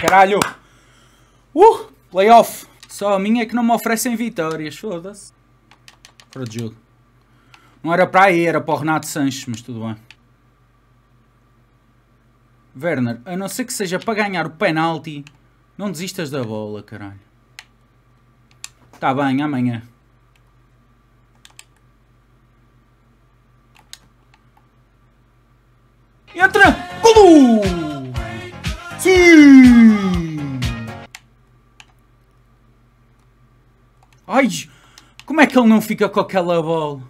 caralho! Uh! Playoff! Só a minha é que não me oferecem vitórias, foda-se. Para o jogo. Não era para aí, era para o Renato Sanches, mas tudo bem. Werner, a não ser que seja para ganhar o penalti, não desistas da bola, caralho. Tá bem, amanhã. Entra! que ele não fica com aquela bola?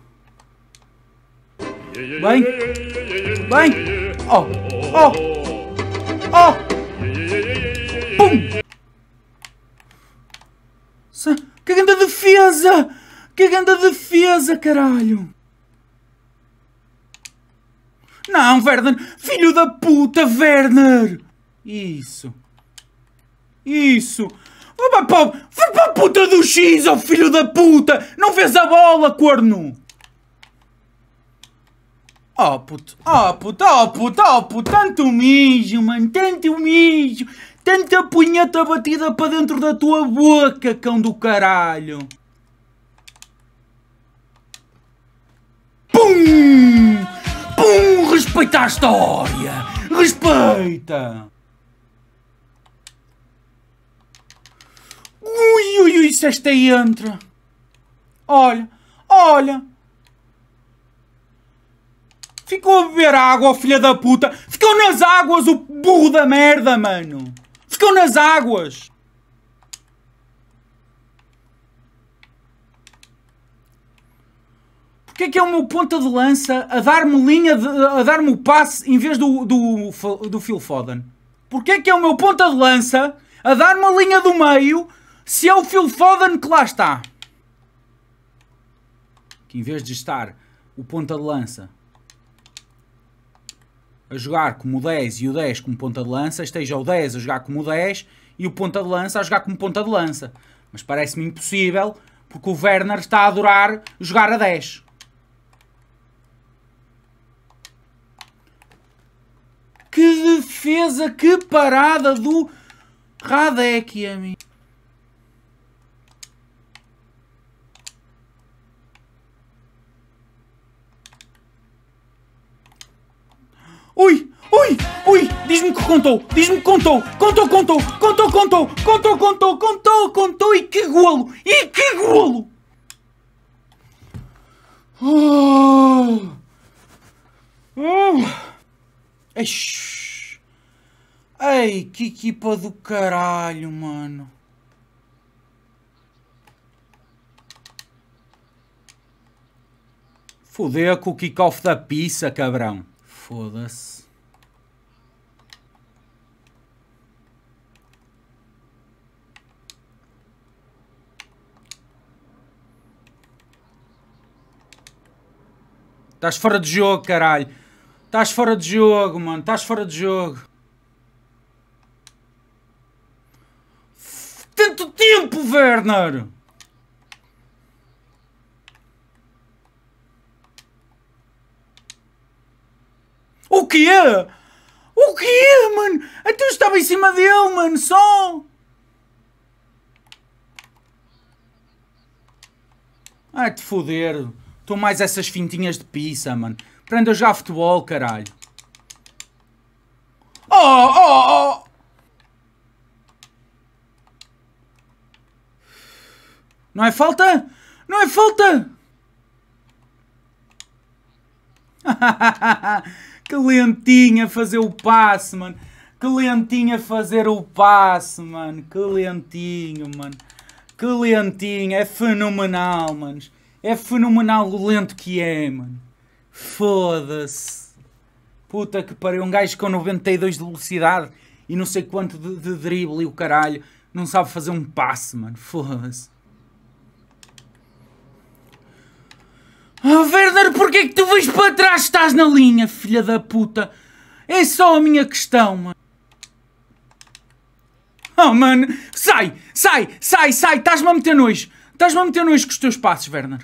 Bem! Bem! Oh! Oh! Oh! Pum! Que grande defesa! Que grande defesa, caralho! Não, Werner! Filho da puta, Werner! Isso! Isso! Opa, foi para a puta do X, oh filho da puta! Não fez a bola, corno! Oh puto, oh puto, oh puto, oh puto, tanto mijo, mano, tanto mijo, tanta punheta batida para dentro da tua boca, cão do caralho. Pum! Pum! Respeita a história! Respeita! Ui, ui, ui, se esta é entra. Olha, olha. Ficou a beber água, filha da puta. Ficou nas águas, o burro da merda, mano. Ficou nas águas. Porquê é que é o meu ponta de lança a dar-me linha, de, a dar-me o passe em vez do, do, do Phil Foden? Porquê é que é o meu ponta de lança a dar-me a linha do meio se é o Phil Foden que lá está. Que em vez de estar o ponta de lança a jogar como 10 e o 10 como ponta de lança, esteja o 10 a jogar como 10 e o ponta de lança a jogar como ponta de lança. Mas parece-me impossível porque o Werner está a adorar jogar a 10. Que defesa, que parada do Radek, amigo. Diz-me que contou, diz-me que contou, contou, contou, contou, contou, contou, contou, contou, contou e que golo, e que golo! Oh. Oh. Ei, que equipa do caralho, mano. Fudeu com o kickoff da pizza, cabrão. Foda-se. Estás fora de jogo, caralho. Estás fora de jogo, mano. Estás fora de jogo. Tanto tempo, Werner! O que é? O que é, mano? Até então eu estava em cima dele, mano, só! Ai, te foder! Estou mais essas fintinhas de pizza, mano. Prenda já futebol, caralho. Oh, oh, oh! Não é falta? Não é falta? que lentinha fazer o passe, mano. Que lentinha fazer o passe, mano. Que lentinho, mano. Que lentinho. É fenomenal, manos. É fenomenal o lento que é, mano. Foda-se. Puta que pariu. Um gajo com 92 de velocidade e não sei quanto de, de drible e o caralho. Não sabe fazer um passe, mano. Foda-se. Oh, Werner, porquê que tu vais para trás? Estás na linha, filha da puta. É só a minha questão, mano. Oh, mano. Sai, sai, sai, sai. Estás-me a meter nojo. Estás-me a meter no isco com os teus passos, Werner.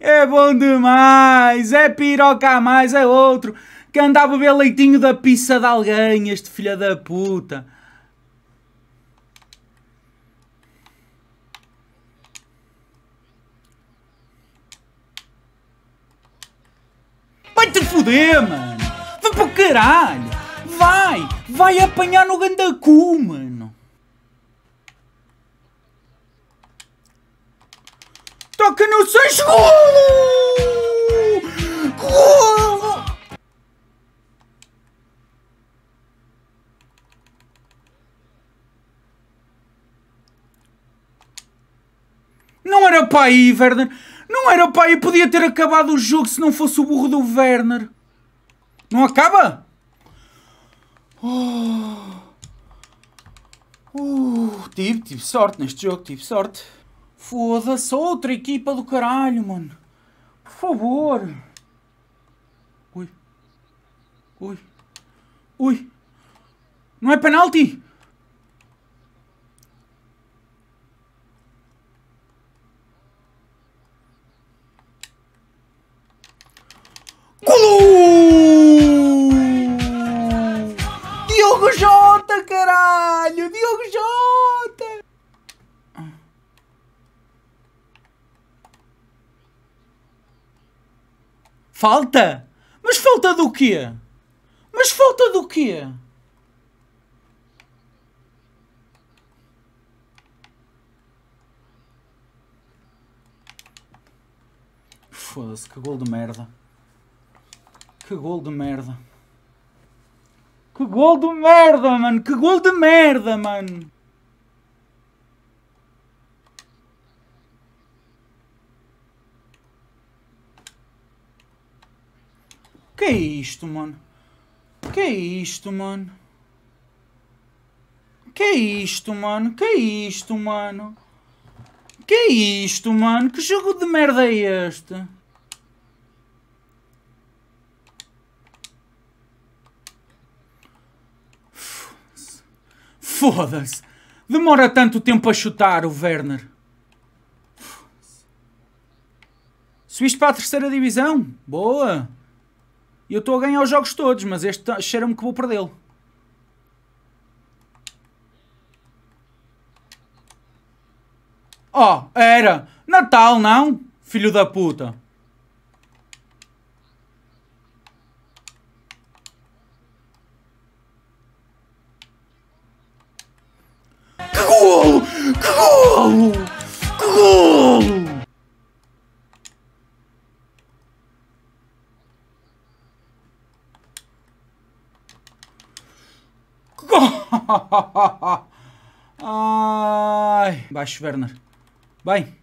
É bom demais, é piroca a mais, é outro que andava a beber leitinho da pizza de alguém, este filho da puta. Vai-te foder, mano! Vai para o caralho! Vai! Vai apanhar no gandacu, mano! que não seja golo! Golo! Não era para aí, Werner. Não era para aí. Podia ter acabado o jogo se não fosse o burro do Werner. Não acaba? Oh. Uh, tive, tive sorte neste jogo, tive sorte. Foda-se, outra equipa do caralho, mano. Por favor. Ui. Ui. Ui. Não é penalti? Diogo Jota, caralho! Diogo Jota! Falta? Mas falta do quê? Mas falta do quê? Foda-se, que gol de merda. Que gol de merda. Que gol de merda, mano. Que gol de merda, mano. é isto, mano? Que é isto, mano? Que é isto, mano? Que é isto, mano? Que é isto, mano? Que jogo de merda é este? Foda-se. Demora tanto tempo a chutar o Werner. Subiste para a terceira divisão. Boa. E eu estou a ganhar os jogos todos, mas este cheira-me que vou perdê-lo. Oh, era! Natal, não? Filho da puta! Que golo! Que golo! Que golo! Baixo, Werner. Bem.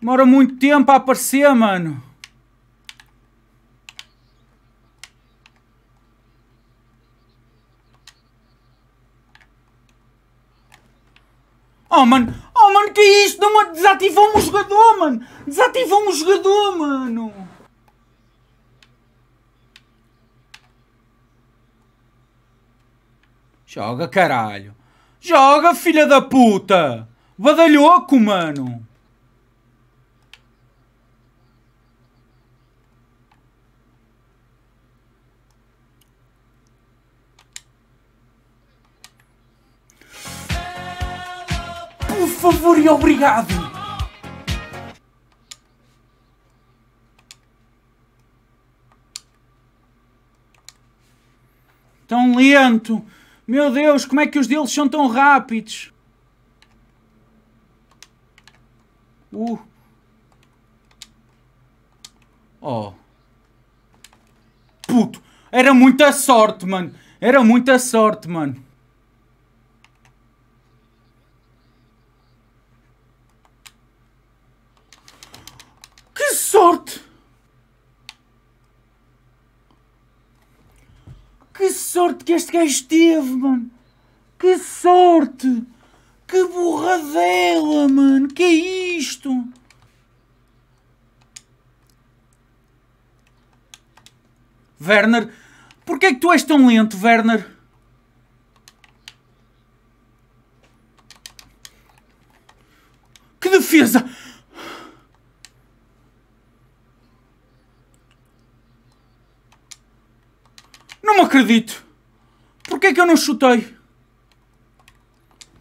Demora muito tempo a aparecer, mano. Oh, mano. Oh, mano, que é isto? Desativou-me jogador, mano. Desativou-me jogador, mano. Joga, caralho. Joga, filha da puta! Badalhoco, mano! Por favor e obrigado! Tão lento! Meu Deus, como é que os deles são tão rápidos? Uh. Oh. Puto. Era muita sorte, mano. Era muita sorte, mano. Que sorte! Que sorte que este gajo teve, mano! Que sorte! Que borradela, mano! Que é isto? Werner, porquê é que tu és tão lento, Werner? Que defesa! acredito. Porquê que eu não chutei?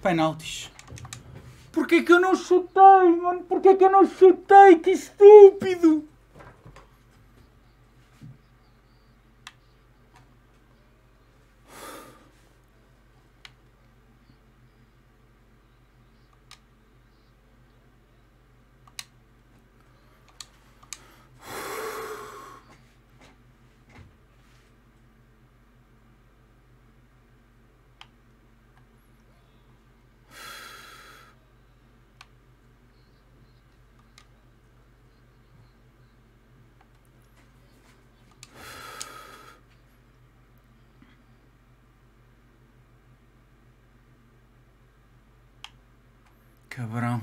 Penaltis. Porquê que eu não chutei, mano? Porquê que eu não chutei? Que estúpido! Cabrão.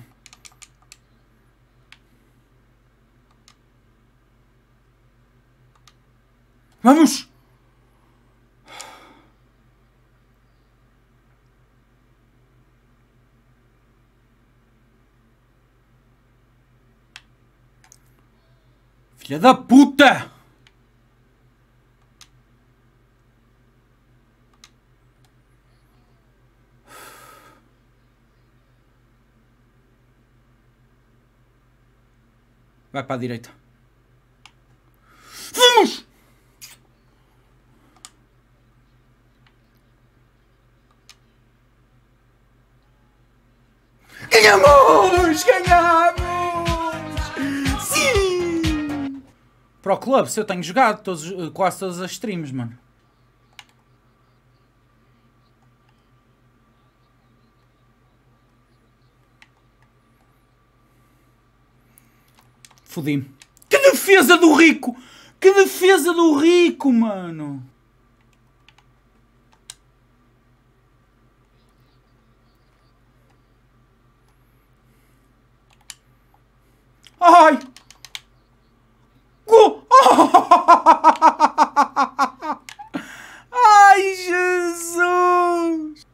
Vamos! Filha da puta! Vai para a direita. Vamos! Ganhamos! Ganhamos! Sim! Pro clube, se eu tenho jogado todos, quase todas as streams, mano. Fodi-me. Que defesa do rico! Que defesa do rico, mano! Ai! Gol! Ai, Jesus!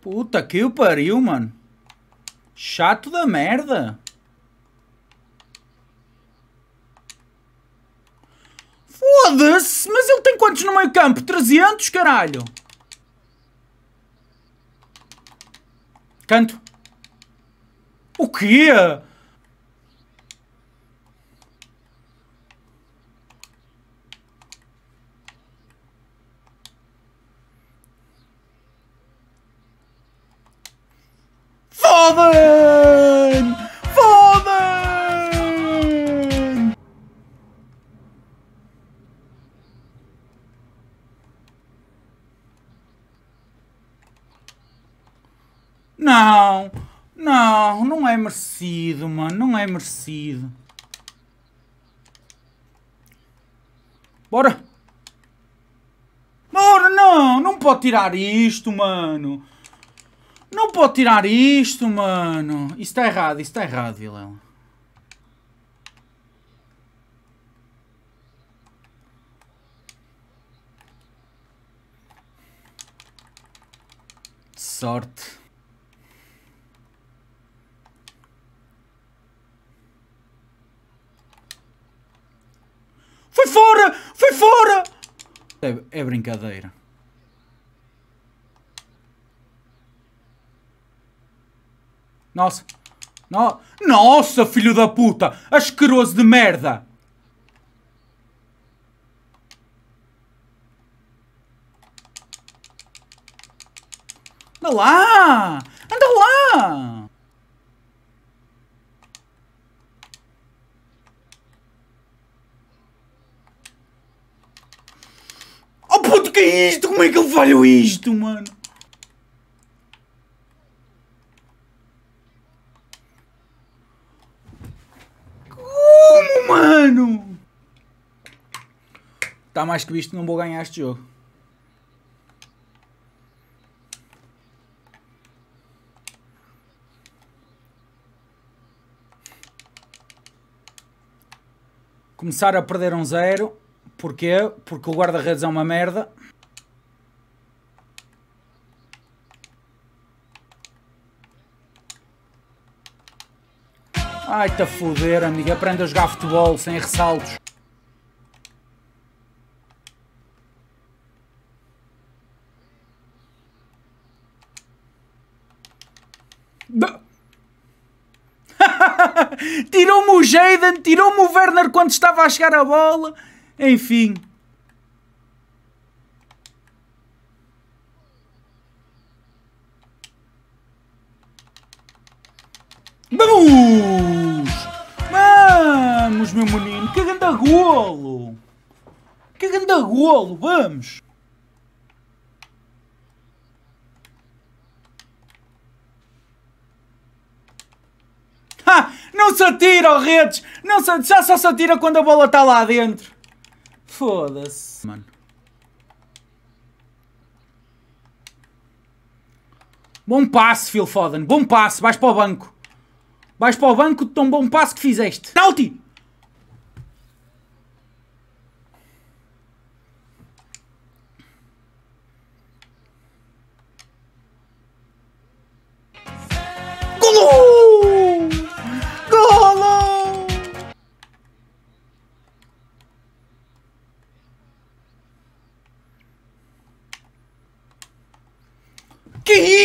Puta que pariu, mano. Chato da merda. Foda-se, mas ele tem quantos no meio campo? 300, caralho. Canto. O quê? Não, não, não é merecido, mano. Não é merecido. Bora. Bora, não. Não pode tirar isto, mano. Não pode tirar isto, mano. Isto está errado, isto está errado, Vilela. Sorte. fora! Foi fora! É, é brincadeira. Nossa. No... Nossa, filho da puta! Asqueroso de merda! Anda lá! Anda lá! isto? Como é que ele falhou isto, mano? Como, mano? Está mais que visto, não vou ganhar este jogo. Começar a perder um zero. Porquê? Porque o guarda-redes é uma merda. ai tá foder, amigo. Aprenda a jogar futebol sem ressaltos. tirou-me o Jaden, tirou-me o Werner quando estava a chegar a bola. Enfim. Vamos, meu menino, que grande golo! Que grande golo, vamos! Ha! Não se atira, oh redes! Não se, já só se atira quando a bola está lá dentro! Foda-se, mano. Bom passo, Phil Foden. Bom passo. Vais para o banco. Vais para o banco de tão bom passo que fizeste. Penalti!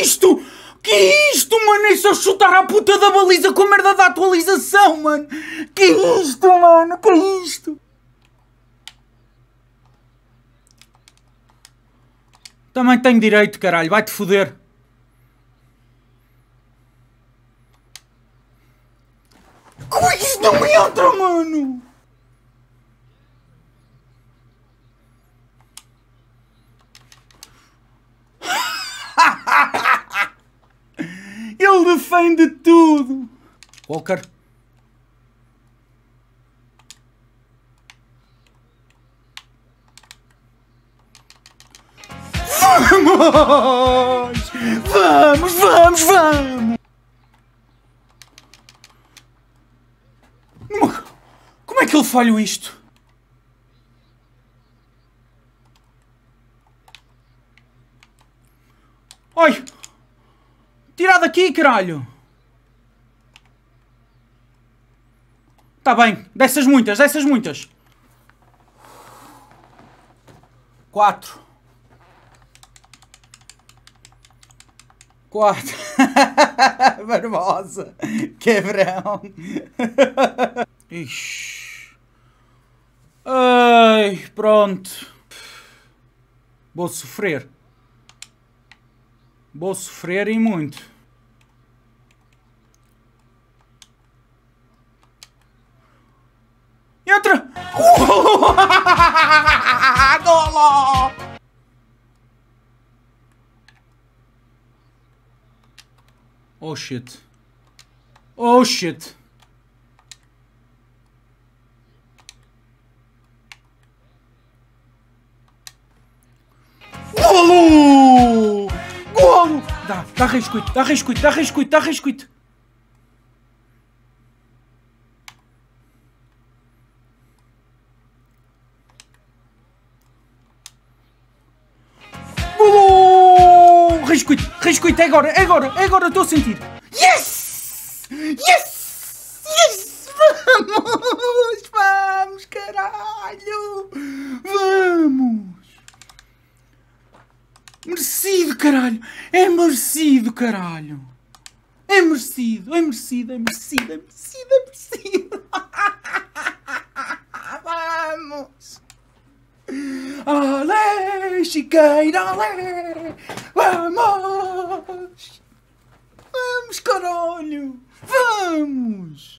isto? Que isto, mano? É só chutar a puta da baliza com a merda da atualização, mano. Que isto, mano? Que isto? Também tenho direito, caralho. Vai-te foder. Como é que isto não me entra, mano? refém de tudo. Walker. Vamos! Vamos, vamos, vamos! Como é que ele falhou isto? Tirar daqui, caralho! Tá bem. Dessas muitas, dessas muitas. Quatro. Quatro. Barbosa. Quebrão. Ixi. Ai, pronto. Vou sofrer. Vou sofrer e muito. Entra! Dolo! Golo! Oh shit. Oh shit. Golo! Dá, dá rescuito, dá rescuito, dá rescuito, dá rescuito. Rescuit, rescuit, é agora, é agora, é agora, estou a sentir. Yes! Yes! Merecido, caralho! É merecido, caralho! É merecido, é merecido, é merecido, é merecido, é merecido! Vamos! Ale, chiqueira, ale! Vamos! Vamos, caralho! Vamos!